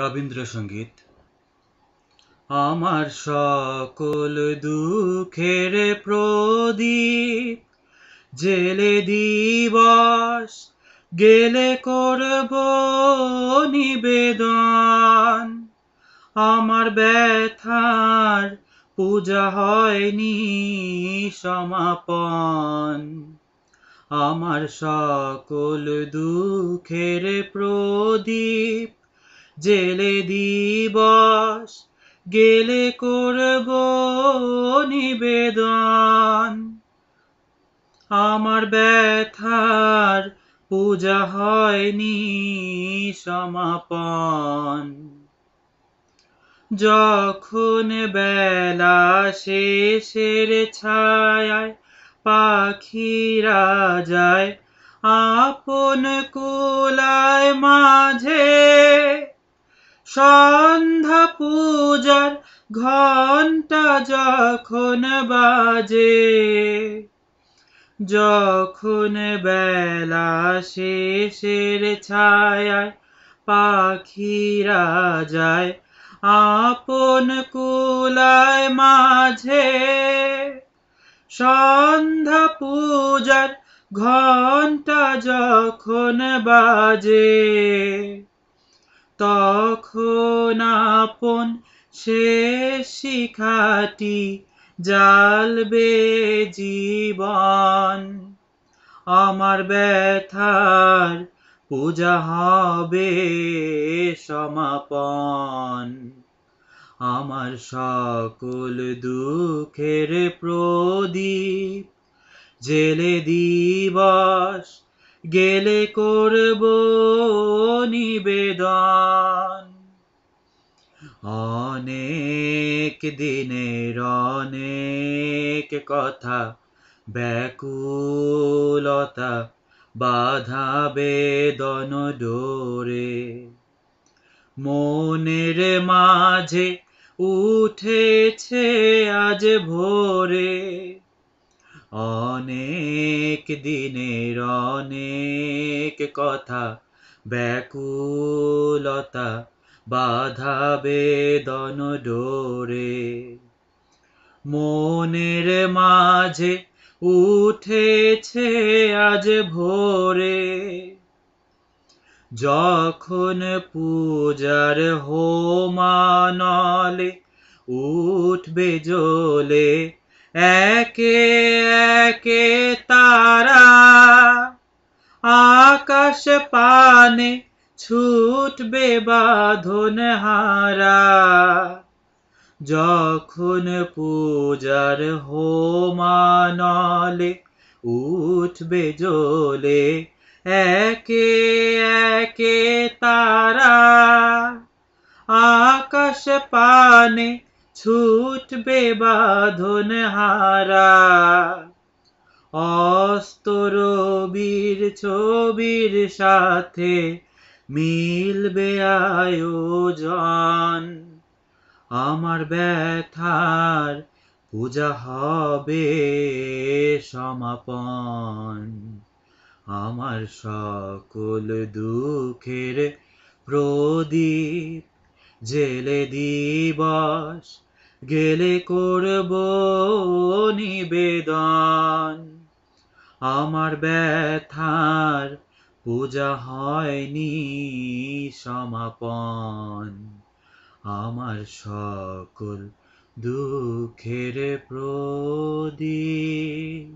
রবীন্দ্রসঙ্গীত আমার সকল দুঃখের প্রদীপ জেলে দিবস গেলে করব নিবেদন আমার ব্যথার পূজা হয়নি সমাপন আমার সকল দুঃখের প্রদীপ জেলে দিবস গেলে করব নিবেদন আমার ব্যথার পূজা হয়নি সমাপন যখন বেলা শেষের ছায়ায় পাখিরা যায় আপন কুলায় মাঝে সন্ধ্যা পূজার ঘন্টা যখন বাজে যখন বেলা শেষের ছায়ায় পাখিরা যায় আপন কুলায় মাঝে সন্ধ্যা পূজার ঘন্টা যখন বাজে তখন আপন সে শিখাটি জালবে জীবন আমার ব্যথার পূজা হবে সমাপন আমার সকল দুঃখের প্রদীপ জেলে দিবস গেলে করবো নিবেদন অনেক দিনের অনেক কথা ব্যাকুলতা বাধা বেদন ডোরে মনের মাঝে উঠেছে আজ ভোরে অনেক দিনের অনেক কথা ব্যাকুলতা বাধা বেদন ডোরে মনের মাঝে উঠেছে আজ ভোরে যখন পূজার হোমানলে উঠবে জলে একে একে তারা আকাশ পা মনে ছুটবে বাঁধন হারা যখন পূজার হোমানলে উঠবে জলে একে একে তারা আকাশ পানে ছুটবে বাঁধন হারা অস্তরবীর ছবির সাথে মিলবে আয়োজন আমার ব্যথার পূজা হবে সমাপন আমার সকল দুঃখের প্রদীপ জেলে দিবস গেলে করব নিবেদন আমার ব্যথার পূজা হয়নি সমাপন আমার সকল দুঃখের প্রদীপ